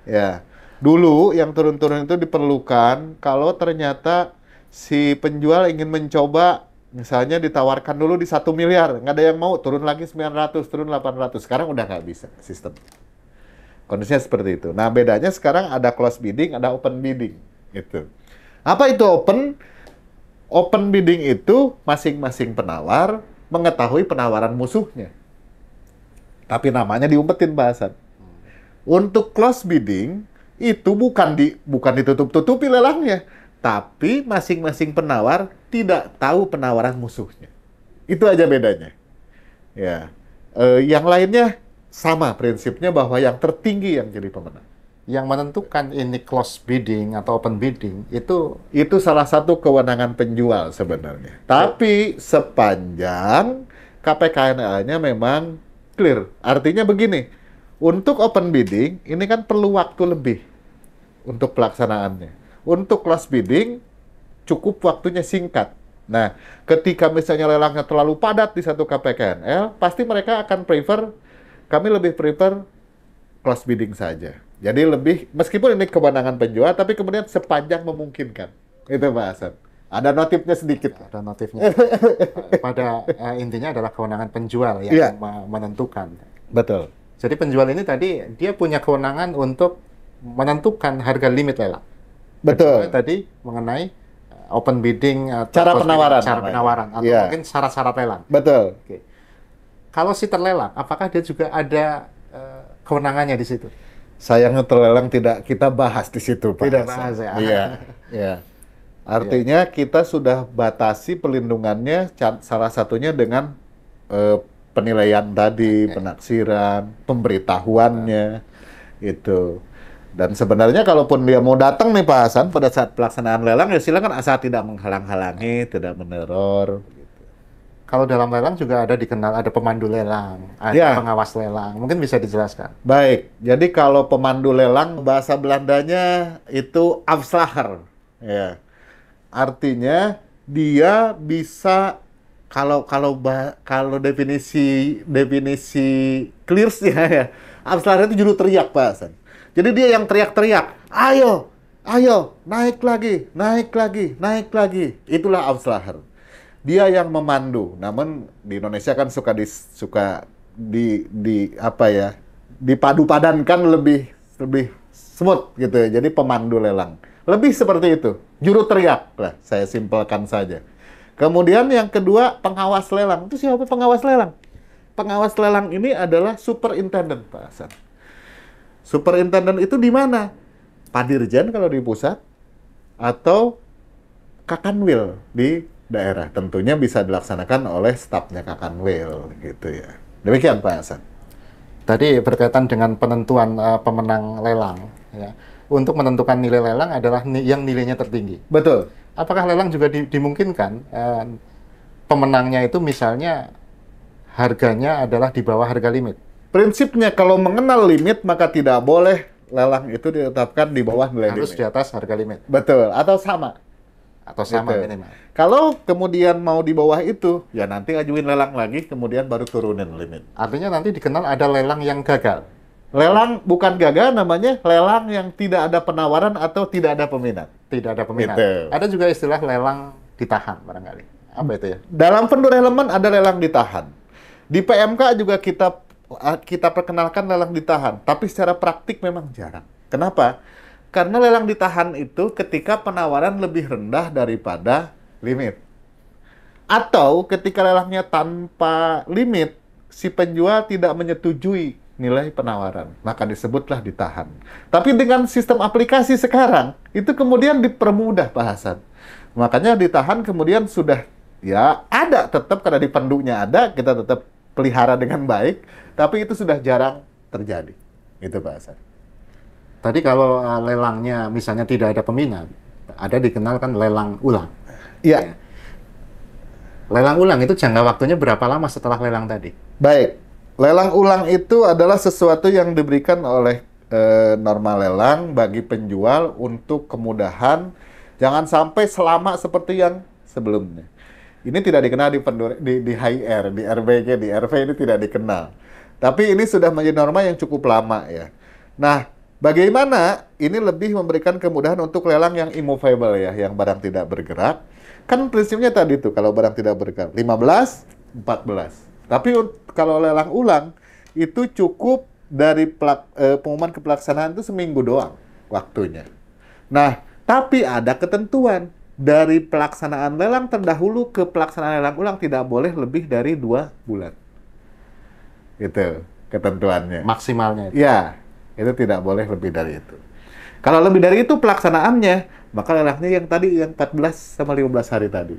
Ya. Dulu yang turun-turun itu diperlukan kalau ternyata si penjual ingin mencoba misalnya ditawarkan dulu di satu miliar, nggak ada yang mau, turun lagi 900, turun 800. Sekarang udah nggak bisa sistem. Kondisinya seperti itu. Nah, bedanya sekarang ada close bidding, ada open bidding itu Apa itu open? Open bidding itu masing-masing penawar mengetahui penawaran musuhnya. Tapi namanya diumpetin bahasan. Untuk close bidding itu bukan di bukan ditutup-tutupi lelangnya, tapi masing-masing penawar tidak tahu penawaran musuhnya. Itu aja bedanya. Ya. E, yang lainnya sama prinsipnya bahwa yang tertinggi yang jadi pemenang yang menentukan ini close bidding atau open bidding itu itu salah satu kewenangan penjual sebenarnya. Tapi sepanjang kpknl nya memang clear. Artinya begini, untuk open bidding ini kan perlu waktu lebih untuk pelaksanaannya. Untuk close bidding cukup waktunya singkat. Nah, ketika misalnya lelangnya terlalu padat di satu KPKNL, pasti mereka akan prefer kami lebih prefer close bidding saja jadi lebih, meskipun ini kewenangan penjual, tapi kemudian sepanjang memungkinkan. Itu Pak Hasan. Ada notifnya sedikit. Ada notifnya. (laughs) Pada uh, intinya adalah kewenangan penjual yang yeah. Iya. menentukan. Betul. Jadi penjual ini tadi dia punya kewenangan untuk menentukan harga limit lelang. Betul. tadi mengenai eh, open bidding atau cara penawaran, cara iya. penawaran atau yeah. mungkin syarat-syarat lelang. Betul. Oke. Kalau si terlelang, apakah dia juga ada uh, kewenangannya di situ? sayangnya terlelang tidak kita bahas di situ Pak. Tidak bahas ya. Iya. (laughs) Iya. Artinya ya. kita sudah batasi perlindungannya salah satunya dengan eh, penilaian tadi, okay. penaksiran, pemberitahuannya nah. itu. Dan sebenarnya kalaupun dia mau datang nih Pak Hasan pada saat pelaksanaan lelang ya silakan asal tidak menghalang-halangi, tidak meneror, kalau dalam lelang juga ada dikenal ada pemandu lelang, ada ya. pengawas lelang. Mungkin bisa dijelaskan. Baik. Jadi kalau pemandu lelang bahasa Belandanya itu afslaher. Ya. Artinya dia bisa kalau kalau bah, kalau definisi definisi clearsnya (laughs) ya, afslaher itu juru teriak bahasan. Jadi dia yang teriak-teriak, "Ayo, ayo, naik lagi, naik lagi, naik lagi." Itulah afslaher dia yang memandu. Namun di Indonesia kan suka di suka di di apa ya? dipadu-padankan lebih lebih smooth gitu ya. Jadi pemandu lelang. Lebih seperti itu. Juru teriak lah, saya simpelkan saja. Kemudian yang kedua, pengawas lelang. Itu siapa pengawas lelang? Pengawas lelang ini adalah superintendent, Pak Hasan. Superintendent itu di mana? Pak Dirjen kalau di pusat atau Kakanwil di daerah. Tentunya bisa dilaksanakan oleh stafnya Kakanwil gitu ya. Demikian Pak Hasan. Tadi berkaitan dengan penentuan uh, pemenang lelang ya. Untuk menentukan nilai lelang adalah ni yang nilainya tertinggi. Betul. Apakah lelang juga di dimungkinkan uh, pemenangnya itu misalnya harganya adalah di bawah harga limit? Prinsipnya kalau mengenal limit maka tidak boleh lelang itu ditetapkan di bawah nilai harus limit. di atas harga limit. Betul, atau sama atau gitu. sama gitu. minimal. Kalau kemudian mau di bawah itu, ya nanti ajuin lelang lagi, kemudian baru turunin limit. Artinya nanti dikenal ada lelang yang gagal. Lelang bukan gagal namanya, lelang yang tidak ada penawaran atau tidak ada peminat. Tidak ada peminat. Gitu. Ada juga istilah lelang ditahan barangkali. Apa itu ya? Dalam elemen ada lelang ditahan. Di PMK juga kita kita perkenalkan lelang ditahan, tapi secara praktik memang jarang. Kenapa? Karena lelang ditahan itu ketika penawaran lebih rendah daripada limit. Atau ketika lelangnya tanpa limit, si penjual tidak menyetujui nilai penawaran, maka disebutlah ditahan. Tapi dengan sistem aplikasi sekarang, itu kemudian dipermudah bahasan. Makanya ditahan kemudian sudah ya ada tetap karena di penduknya ada, kita tetap pelihara dengan baik, tapi itu sudah jarang terjadi. Itu bahasan. Tadi kalau uh, lelangnya misalnya tidak ada peminat, ada dikenalkan lelang ulang. Iya. Ya. Lelang ulang itu jangka waktunya berapa lama setelah lelang tadi? Baik. Lelang ulang itu adalah sesuatu yang diberikan oleh e, norma lelang bagi penjual untuk kemudahan jangan sampai selama seperti yang sebelumnya. Ini tidak dikenal di, pendur, di, di HIR, di RBG, di RV ini tidak dikenal. Tapi ini sudah menjadi norma yang cukup lama ya. Nah, Bagaimana ini lebih memberikan kemudahan untuk lelang yang immovable ya, yang barang tidak bergerak. Kan prinsipnya tadi tuh kalau barang tidak bergerak 15, 14. Tapi kalau lelang ulang itu cukup dari pelak, eh, pengumuman kepelaksanaan itu seminggu doang waktunya. Nah, tapi ada ketentuan dari pelaksanaan lelang terdahulu ke pelaksanaan lelang ulang tidak boleh lebih dari dua bulan. Itu ketentuannya. Maksimalnya. Itu. Ya, itu tidak boleh lebih dari itu. Kalau lebih dari itu pelaksanaannya, maka lelangnya yang tadi yang 14 sama 15 hari tadi.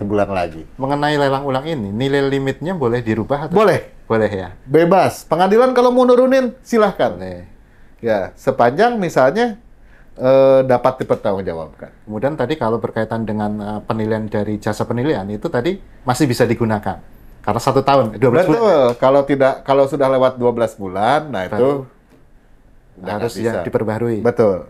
Sebulan lagi. Mengenai lelang ulang ini, nilai limitnya boleh dirubah atau? Boleh. Boleh ya. Bebas. Pengadilan kalau mau nurunin silahkan. Boleh. Ya, sepanjang misalnya eh, dapat dipertanggungjawabkan. Kemudian tadi kalau berkaitan dengan eh, penilaian dari jasa penilaian itu tadi masih bisa digunakan. Karena satu tahun, 12 eh, Betul. bulan. Kalau tidak, kalau sudah lewat 12 bulan, nah itu harus yang diperbarui. Betul.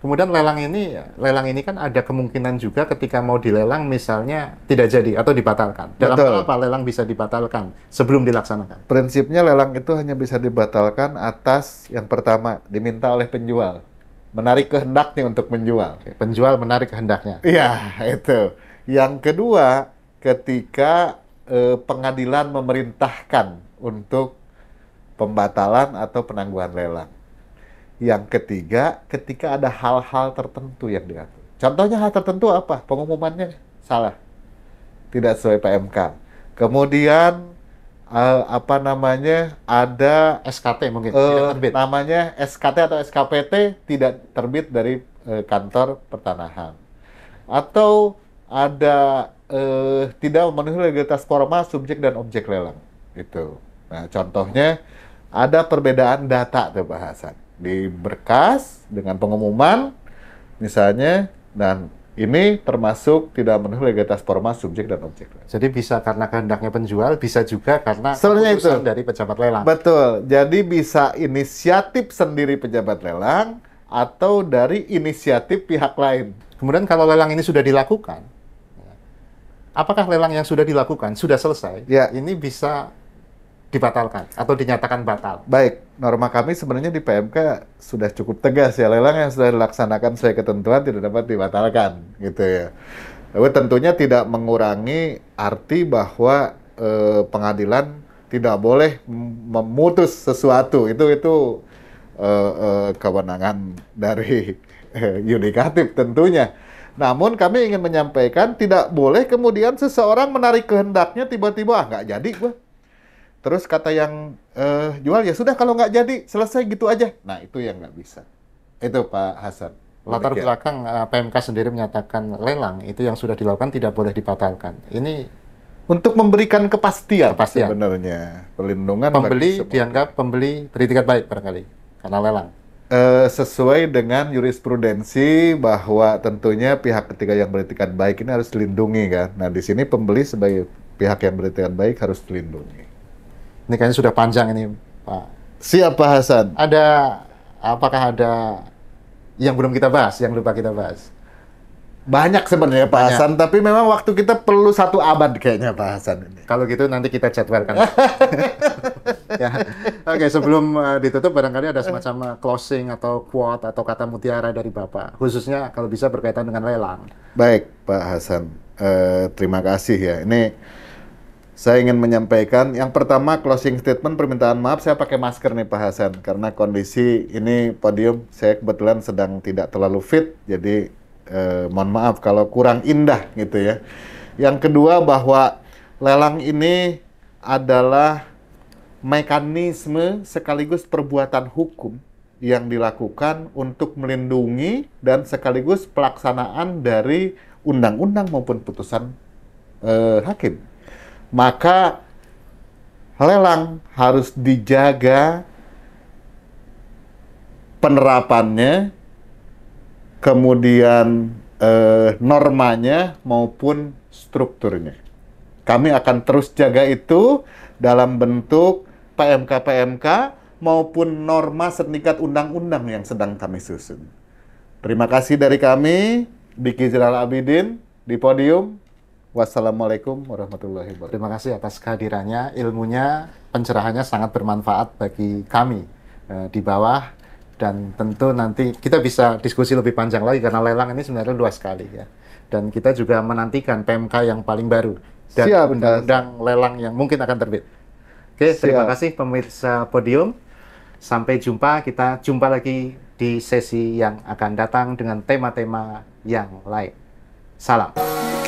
Kemudian lelang ini, lelang ini kan ada kemungkinan juga ketika mau dilelang misalnya tidak jadi atau dibatalkan. Dalam Betul. apa lelang bisa dibatalkan sebelum dilaksanakan? Prinsipnya lelang itu hanya bisa dibatalkan atas yang pertama diminta oleh penjual, menarik kehendaknya untuk menjual. penjual menarik kehendaknya. Iya itu. Yang kedua ketika eh, pengadilan memerintahkan untuk pembatalan atau penangguhan lelang. Yang ketiga, ketika ada hal-hal tertentu yang diatur. Contohnya hal tertentu apa? Pengumumannya salah. Tidak sesuai PMK. Kemudian uh, apa namanya? Ada SKT mungkin uh, tidak terbit. Namanya SKT atau SKPT tidak terbit dari uh, kantor pertanahan. Atau ada uh, tidak memenuhi legalitas formal subjek dan objek lelang. Itu. Nah, contohnya ada perbedaan data tuh bahasan di berkas dengan pengumuman misalnya dan ini termasuk tidak memenuhi legalitas formal subjek dan objek. Jadi bisa karena kehendaknya penjual, bisa juga karena Sebenarnya itu dari pejabat lelang. Betul. Jadi bisa inisiatif sendiri pejabat lelang atau dari inisiatif pihak lain. Kemudian kalau lelang ini sudah dilakukan, ya, apakah lelang yang sudah dilakukan sudah selesai? Ya. Ini bisa dibatalkan atau dinyatakan batal. Baik, norma kami sebenarnya di PMK sudah cukup tegas ya lelang yang sudah dilaksanakan sesuai ketentuan tidak dapat dibatalkan gitu ya. Tapi tentunya tidak mengurangi arti bahwa eh, pengadilan tidak boleh memutus sesuatu itu itu eh, eh, kewenangan dari eh, yudikatif tentunya. Namun kami ingin menyampaikan tidak boleh kemudian seseorang menarik kehendaknya tiba-tiba ah nggak jadi gue. Terus kata yang eh, jual ya sudah kalau nggak jadi selesai gitu aja. Nah itu yang nggak bisa. Itu Pak Hasan. Latar iya. belakang belakang eh, PMK sendiri menyatakan lelang itu yang sudah dilakukan tidak boleh dibatalkan. Ini untuk memberikan kepastian, kepastian. sebenarnya perlindungan pembeli dianggap pembeli beritikat baik barangkali karena lelang. uh, sesuai dengan jurisprudensi bahwa tentunya pihak ketiga yang beritikat baik ini harus dilindungi kan. Nah di sini pembeli sebagai pihak yang beritikat baik harus dilindungi. Ini kayaknya sudah panjang ini, Pak. Siap, Pak Hasan. Ada, apakah ada yang belum kita bahas, yang lupa kita bahas? Banyak sebenarnya Pak Hasan, tapi memang waktu kita perlu satu abad kayaknya Pak Hasan ini. Kalau gitu nanti kita jadwalkan. (laughs) ya. Oke, okay, sebelum uh, ditutup barangkali ada semacam closing atau quote atau kata mutiara dari Bapak, khususnya kalau bisa berkaitan dengan lelang. Baik, Pak Hasan. Uh, terima kasih ya. Ini saya ingin menyampaikan yang pertama closing statement permintaan maaf saya pakai masker nih Pak Hasan karena kondisi ini podium saya kebetulan sedang tidak terlalu fit jadi eh, mohon maaf kalau kurang indah gitu ya. Yang kedua bahwa lelang ini adalah mekanisme sekaligus perbuatan hukum yang dilakukan untuk melindungi dan sekaligus pelaksanaan dari undang-undang maupun putusan eh, hakim maka lelang harus dijaga penerapannya, kemudian eh, normanya maupun strukturnya. Kami akan terus jaga itu dalam bentuk PMK-PMK maupun norma sertifikat undang-undang yang sedang kami susun. Terima kasih dari kami, Diki Jalal Abidin, di podium Wassalamualaikum warahmatullahi wabarakatuh. Terima kasih atas kehadirannya, ilmunya, pencerahannya sangat bermanfaat bagi kami e, di bawah dan tentu nanti kita bisa diskusi lebih panjang lagi karena lelang ini sebenarnya luas sekali ya. Dan kita juga menantikan PMK yang paling baru dan undang-undang lelang yang mungkin akan terbit. Oke, Siap. terima kasih pemirsa Podium. Sampai jumpa, kita jumpa lagi di sesi yang akan datang dengan tema-tema yang lain. Salam.